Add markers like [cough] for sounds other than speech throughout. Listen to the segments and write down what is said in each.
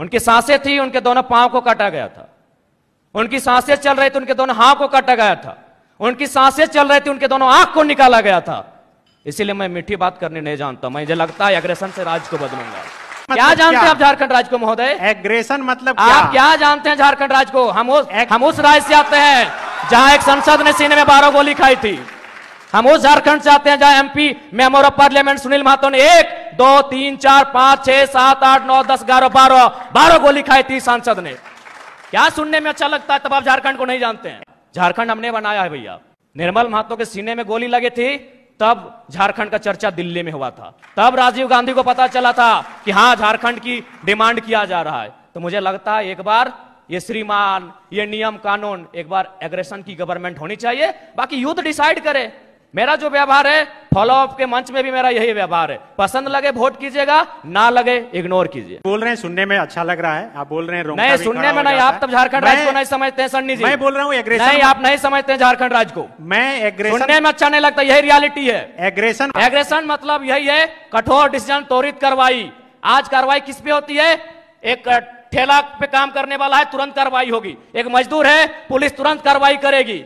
उनकी सांसें थी उनके दोनों पांव को काटा गया था उनकी सांसें चल रही थी उनके दोनों हाथ को काटा गया था उनकी सांसें चल रही थी उनके दोनों आंख को निकाला गया था इसीलिए मैं मीठी बात करने नहीं जानता मुझे लगता है अग्रेशन से राज्य को बदलूंगा मतलब क्या जानते हैं आप झारखंड राज्य को महोदय एग्रेशन मतलब क्या? आप क्या जानते हैं झारखंड राज्य को हम उस हम उस राज्य से आते हैं जहां एक संसद ने सीने में बारह गोली खाई थी हम वो झारखंड से आते हैं जहां MP member of parliament Sunil Mahato ने एक दो तीन चार पांच छह सात आठ नौ दस ग्यारह बारह बारह गोली खाई थी सांसद ने क्या सुनने में अच्छा लगता है तब आप झारखंड को नहीं जानते हैं झारखंड हमने बनाया है भैया निर्मल महातो के सीने में गोली लगी थी तब झारखंड का चर्चा दिल्ली में हुआ था तब राजीव गांधी को पता चला था कि हाँ झारखंड की डिमांड किया जा रहा है तो मुझे लगता है एक बार ये श्रीमान ये नियम कानून एक बार एग्रेशन की गवर्नमेंट होनी चाहिए बाकी युद्ध डिसाइड करे मेरा जो व्यवहार है फॉलो अप के मंच में भी मेरा यही व्यवहार है पसंद लगे वोट कीजिएगा ना लगे इग्नोर कीजिए बोल रहे हैं सुनने में अच्छा लग रहा है आप बोल रहे हैं नहीं सुनने में नहीं आप तब तो झारखंड राज्य को नहीं समझते हैं सन्नी जी मैं बोल रहा हूँ एग्रेशन नहीं आप नहीं समझते हैं झारखंड राज्य को मैं एग्रेशन सुनने में अच्छा नहीं लगता यही रियालिटी है एग्रेशन एग्रेशन मतलब यही है कठोर डिसीजन त्वरित कार्रवाई आज कार्रवाई किस पे होती है एक ठेला पे काम करने वाला है तुरंत कार्रवाई होगी एक मजदूर है पुलिस तुरंत कार्रवाई करेगी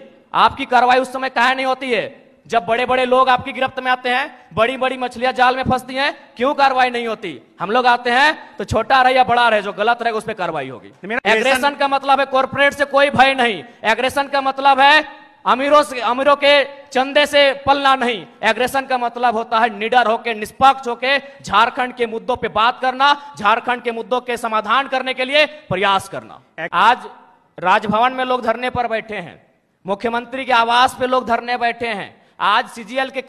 आपकी कार्रवाई उस समय कहा नहीं होती है जब बड़े बड़े लोग आपकी गिरफ्त में आते हैं बड़ी बड़ी मछलियां जाल में फंसती हैं क्यों कार्रवाई नहीं होती हम लोग आते हैं तो छोटा रहे या बड़ा रहे जो गलत रहेगा उस पर कार्रवाई होगी एग्रेशन तो का मतलब है कॉर्पोरेट से कोई भय नहीं एग्रेशन का मतलब है अमीरों से अमीरों के चंदे से पलना नहीं एग्रेशन का मतलब होता है निडर होके निष्पक्ष होके झारखंड के मुद्दों पे बात करना झारखंड के मुद्दों के समाधान करने के लिए प्रयास करना आज राजभवन में लोग धरने पर बैठे हैं मुख्यमंत्री के आवास पे लोग धरने बैठे हैं आज सीजीएल के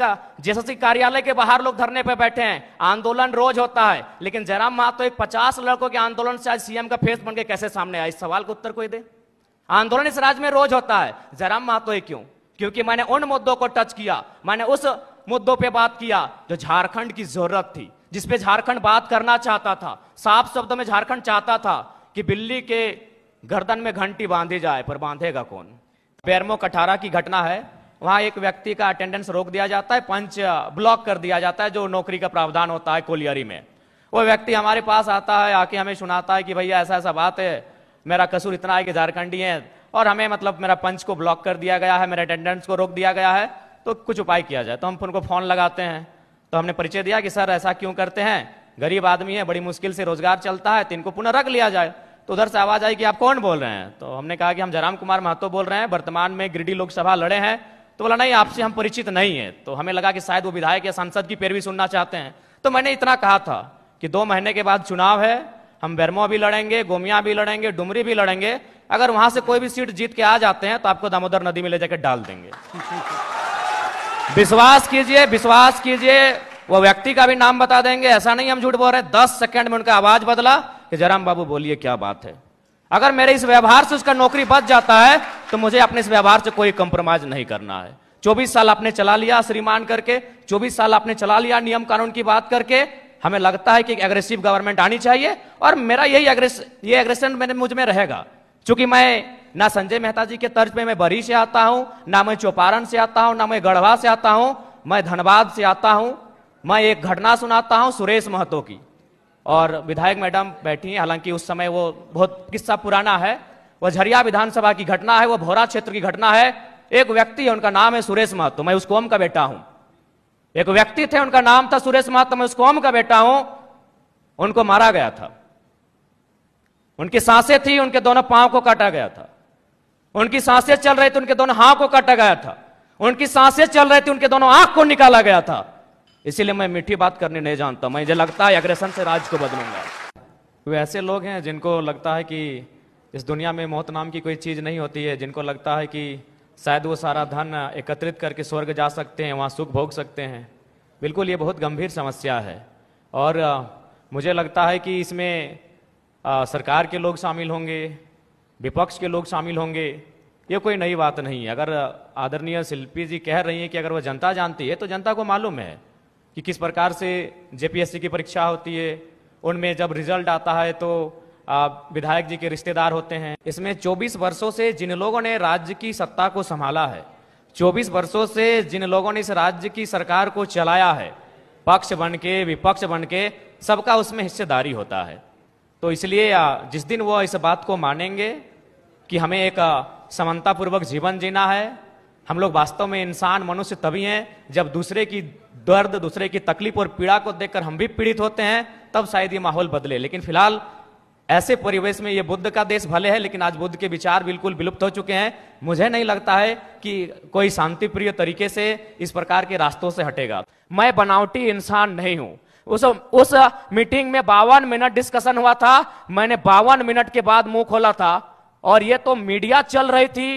जेससी कार्यालय के बाहर लोग धरने पर बैठे हैं आंदोलन रोज होता है लेकिन जयराम महतो एक पचास लड़कों के आंदोलन से आज सीएम का फेस बन के कैसे सामने आया इस सवाल को उत्तर कोई दे आंदोलन इस राज्य में रोज होता है जयराम महतो क्यों क्योंकि मैंने उन मुद्दों को टच किया मैंने उस मुद्दों पर बात किया जो झारखंड की जरूरत थी जिसपे झारखंड बात करना चाहता था साफ शब्दों में झारखंड चाहता था कि बिल्ली के गर्दन में घंटी बांधी जाए पर बांधेगा कौन पैरमो कठारा की घटना है वहां एक व्यक्ति का अटेंडेंस रोक दिया जाता है पंच ब्लॉक uh, कर दिया जाता है जो नौकरी का प्रावधान होता है कोलियरी में वो व्यक्ति हमारे पास आता है आके हमें सुनाता है कि भैया ऐसा ऐसा बात है मेरा कसूर इतना है कि झारखंडी है और हमें मतलब मेरा पंच को ब्लॉक कर दिया गया है मेरे अटेंडेंस को रोक दिया गया है तो कुछ उपाय किया जाए तो हम उनको फोन लगाते हैं तो हमने परिचय दिया कि सर ऐसा क्यों करते हैं गरीब आदमी है बड़ी मुश्किल से रोजगार चलता है तो इनको पुनः रख लिया जाए तो उधर से आवाज आई कि आप कौन बोल रहे हैं तो हमने कहा कि हम जयराम कुमार महतो बोल रहे हैं वर्तमान में गिरडी लोकसभा लड़े हैं तो बोला नहीं आपसे हम परिचित नहीं है तो हमें लगा कि शायद वो विधायक या सांसद की पैरवी सुनना चाहते हैं तो मैंने इतना कहा था कि दो महीने के बाद चुनाव है हम बैरमो भी लड़ेंगे गोमिया भी लड़ेंगे डुमरी भी लड़ेंगे अगर वहां से कोई भी सीट जीत के आ जाते हैं तो आपको दामोदर नदी में ले जाकर डाल देंगे [laughs] विश्वास कीजिए विश्वास कीजिए वो व्यक्ति का भी नाम बता देंगे ऐसा नहीं हम झूठ बोल रहे दस सेकेंड में उनका आवाज बदला कि जयराम बाबू बोलिए क्या बात है अगर मेरे इस व्यवहार से उसका नौकरी बच जाता है तो मुझे अपने इस व्यवहार से कोई कंप्रोमाइज नहीं करना है चौबीस साल आपने चला लिया श्रीमान करके चौबीस साल आपने चला लिया नियम कानून की बात करके हमें लगता है कि एक एग्रेसिव गवर्नमेंट आनी चाहिए और मेरा यही एग्रेस ये एग्रेशन मैंने मुझ में रहेगा क्योंकि मैं ना संजय मेहता जी के तर्ज पे मैं बरी से आता हूँ ना मैं चौपारण से आता हूँ ना मैं गढ़वा से आता हूं मैं धनबाद से आता हूँ मैं एक घटना सुनाता हूँ सुरेश महतो की और विधायक मैडम बैठी हैं हालांकि उस समय वो बहुत किस्सा पुराना है वह झरिया विधानसभा की घटना है वह भोरा क्षेत्र की घटना है एक व्यक्ति है उनका नाम है सुरेश महतो मैं उस कौम का बेटा हूं एक व्यक्ति थे उनका नाम था सुरेश महतो मैं उस कौम का बेटा हूं उनको मारा गया था उनकी सांसें थी उनके दोनों पांव को काटा गया था उनकी सांसें चल रही थी उनके दोनों हाथ को काटा गया था उनकी सांसें चल रही थी उनके दोनों आंख को निकाला गया था इसीलिए मैं मीठी बात करने नहीं जानता मुझे लगता है अग्रेशन से राज को बदलूंगा वैसे तो लोग हैं जिनको लगता है कि इस दुनिया में मौत नाम की कोई चीज़ नहीं होती है जिनको लगता है कि शायद वो सारा धन एकत्रित करके स्वर्ग जा सकते हैं वहाँ सुख भोग सकते हैं बिल्कुल ये बहुत गंभीर समस्या है और मुझे लगता है कि इसमें सरकार के लोग शामिल होंगे विपक्ष के लोग शामिल होंगे ये कोई नई बात नहीं है अगर आदरणीय शिल्पी जी कह रही हैं कि अगर वह जनता जानती है तो जनता को मालूम है कि किस प्रकार से जेपीएससी की परीक्षा होती है उनमें जब रिजल्ट आता है तो विधायक जी के रिश्तेदार होते हैं इसमें 24 वर्षों से जिन लोगों ने राज्य की सत्ता को संभाला है 24 वर्षों से जिन लोगों ने इस राज्य की सरकार को चलाया है पक्ष बन के विपक्ष बन के सबका उसमें हिस्सेदारी होता है तो इसलिए जिस दिन वो इस बात को मानेंगे कि हमें एक समानतापूर्वक जीवन जीना है हम लोग वास्तव में इंसान मनुष्य तभी हैं जब दूसरे की दर्द दूसरे की तकलीफ और पीड़ा को देखकर हम भी पीड़ित होते हैं तब शायद ये माहौल बदले लेकिन फिलहाल ऐसे परिवेश में ये बुद्ध का देश भले है लेकिन आज बुद्ध के विचार बिल्कुल विलुप्त हो चुके हैं मुझे नहीं लगता है कि कोई शांतिप्रिय तरीके से इस प्रकार के रास्तों से हटेगा मैं बनावटी इंसान नहीं हूं उस उस मीटिंग में बावन मिनट डिस्कशन हुआ था मैंने बावन मिनट के बाद मुंह खोला था और ये तो मीडिया चल रही थी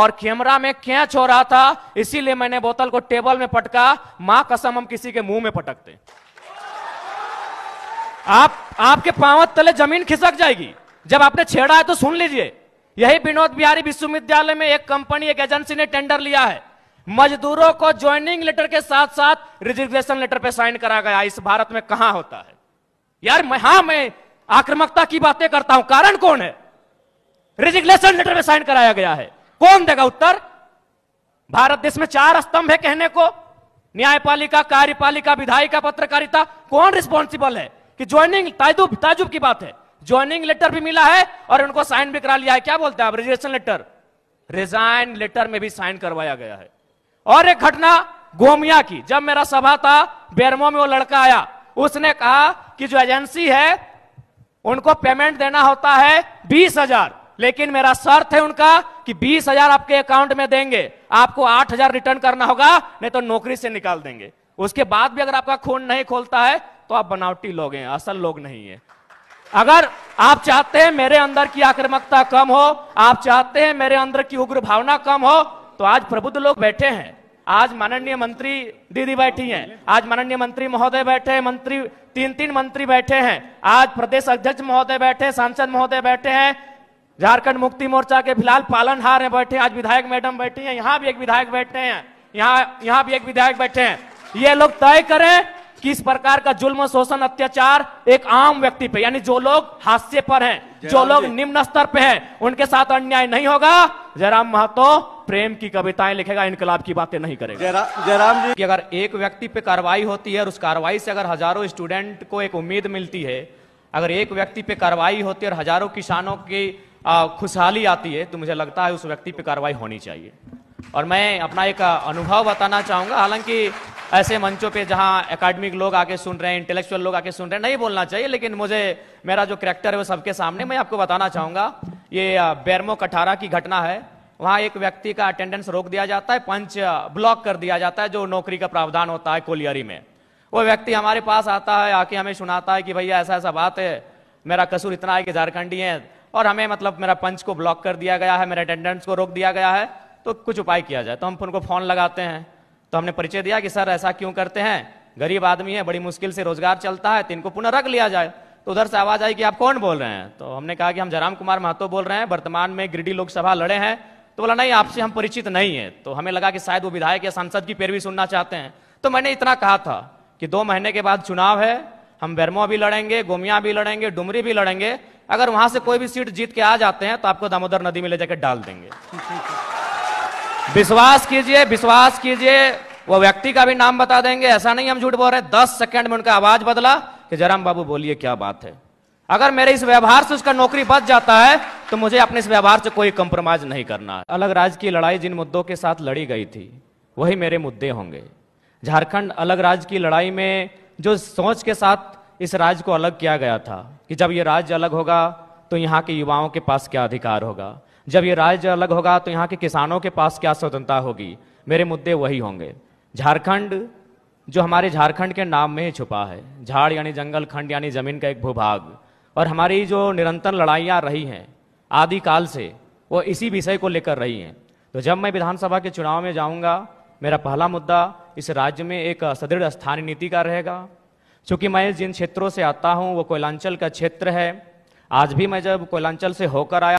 और कैमरा में कैच हो रहा था इसीलिए मैंने बोतल को टेबल में पटका मां कसम हम किसी के मुंह में पटकते आप आपके पांव तले जमीन खिसक जाएगी जब आपने छेड़ा है तो सुन लीजिए यही विनोद बिहारी विश्वविद्यालय में एक कंपनी एक एजेंसी ने टेंडर लिया है मजदूरों को ज्वाइनिंग लेटर के साथ साथ रिजर्वेशन लेटर पे साइन करा गया इस भारत में कहा होता है यार मैं हाँ मैं आक्रमकता की बातें करता हूं कारण कौन है रिजिग्नेशन लेटर में साइन कराया गया है कौन देगा उत्तर भारत देश में चार स्तंभ है कहने को न्यायपालिका कार्यपालिका विधायिका पत्रकारिता कौन रिस्पॉन्सिबल है कि ज्वाइनिंग ताजुब ताजुब की बात है ज्वाइनिंग लेटर भी मिला है और उनको साइन भी करा लिया है क्या बोलते हैं आप रजिस्ट्रेशन लेटर रिजाइन लेटर में भी साइन करवाया गया है और एक घटना गोमिया की जब मेरा सभा था बेरमो में वो लड़का आया उसने कहा कि जो एजेंसी है उनको पेमेंट देना होता है बीस हजार लेकिन मेरा शर्त है उनका कि बीस हजार आपके अकाउंट में देंगे आपको आठ हजार रिटर्न करना होगा नहीं तो नौकरी से निकाल देंगे उसके बाद भी अगर आपका खून नहीं खोलता है तो आप बनावटी लोग हैं असल लोग नहीं है अगर आप चाहते हैं मेरे अंदर की आक्रमकता कम हो आप चाहते हैं मेरे अंदर की उग्र भावना कम हो तो आज प्रबुद्ध लोग बैठे हैं आज माननीय मंत्री दीदी बैठी हैं आज माननीय मंत्री महोदय बैठे हैं मंत्री तीन तीन मंत्री बैठे हैं आज प्रदेश अध्यक्ष महोदय बैठे सांसद महोदय बैठे हैं झारखंड मुक्ति मोर्चा के फिलहाल पालनहार है बैठे आज विधायक मैडम बैठी है यहाँ भी एक विधायक बैठे हैं यहाँ यहाँ भी एक विधायक बैठे हैं ये लोग तय करें किस प्रकार का जुल्म शोषण अत्याचार एक आम व्यक्ति पे यानी जो लोग हास्य पर हैं जो लोग निम्न स्तर पे हैं उनके साथ अन्याय नहीं होगा जयराम महतो प्रेम की कविताएं लिखेगा इनकलाब की बातें नहीं करेगा जयराम जी अगर एक व्यक्ति पे कार्रवाई होती है और उस कार्रवाई से अगर हजारों स्टूडेंट को एक उम्मीद मिलती है अगर एक व्यक्ति पे कार्रवाई होती है और हजारों किसानों की खुशहाली आती है तो मुझे लगता है उस व्यक्ति पे कार्रवाई होनी चाहिए और मैं अपना एक अनुभव बताना चाहूंगा हालांकि ऐसे मंचों पे जहां एकेडमिक लोग आके सुन रहे हैं इंटेलेक्चुअल लोग आके सुन रहे हैं नहीं बोलना चाहिए लेकिन मुझे मेरा जो करेक्टर है वो सबके सामने मैं आपको बताना चाहूंगा ये बैरमो कठारा की घटना है वहां एक व्यक्ति का अटेंडेंस रोक दिया जाता है पंच ब्लॉक कर दिया जाता है जो नौकरी का प्रावधान होता है कोलियरी में वो व्यक्ति हमारे पास आता है आके हमें सुनाता है कि भैया ऐसा ऐसा बात है मेरा कसूर इतना है कि झारखंडी है और हमें मतलब मेरा पंच को ब्लॉक कर दिया गया है मेरे अटेंडेंस को रोक दिया गया है तो कुछ उपाय किया जाए तो हम उनको फोन लगाते हैं तो हमने परिचय दिया कि सर ऐसा क्यों करते हैं गरीब आदमी है बड़ी मुश्किल से रोजगार चलता है तो इनको पुनः रख लिया जाए तो उधर से आवाज आई कि आप कौन बोल रहे हैं तो हमने कहा कि हम जराम कुमार महतो बोल रहे हैं वर्तमान में गिरडी लोकसभा लड़े हैं तो बोला नहीं आपसे हम परिचित नहीं है तो हमें लगा कि शायद वो विधायक या सांसद की पैरवी सुनना चाहते हैं तो मैंने इतना कहा था कि दो महीने के बाद चुनाव है हम बैरमो भी लड़ेंगे गोमिया भी लड़ेंगे डुमरी भी लड़ेंगे अगर वहां से कोई भी सीट जीत के आ जाते हैं तो आपको दामोदर नदी में ले जाकर डाल देंगे विश्वास कीजिए विश्वास कीजिए वो व्यक्ति का भी नाम बता देंगे ऐसा नहीं हम झूठ बोल रहे दस सेकंड में उनका आवाज बदला कि जयराम बाबू बोलिए क्या बात है अगर मेरे इस व्यवहार से उसका नौकरी बच जाता है तो मुझे अपने इस व्यवहार से कोई कंप्रोमाइज नहीं करना अलग राज्य की लड़ाई जिन मुद्दों के साथ लड़ी गई थी वही मेरे मुद्दे होंगे झारखंड अलग राज्य की लड़ाई में जो सोच के साथ इस राज्य को अलग किया गया था कि जब ये राज्य अलग होगा तो यहाँ के युवाओं के पास क्या अधिकार होगा जब ये राज्य अलग होगा तो यहाँ के किसानों के पास क्या स्वतंत्रता होगी मेरे मुद्दे वही होंगे झारखंड जो हमारे झारखंड के नाम में ही छुपा है झाड़ यानी जंगल खंड यानी जमीन का एक भूभाग और हमारी जो निरंतर लड़ाइयाँ रही हैं आदिकाल से वो इसी विषय को लेकर रही हैं तो जब मैं विधानसभा के चुनाव में जाऊँगा मेरा पहला मुद्दा इस राज्य में एक सदृढ़ स्थानीय नीति का रहेगा चूँकि मैं जिन क्षेत्रों से आता हूँ वो कोयलांचल का क्षेत्र है आज भी मैं जब कोयलांचल से होकर आया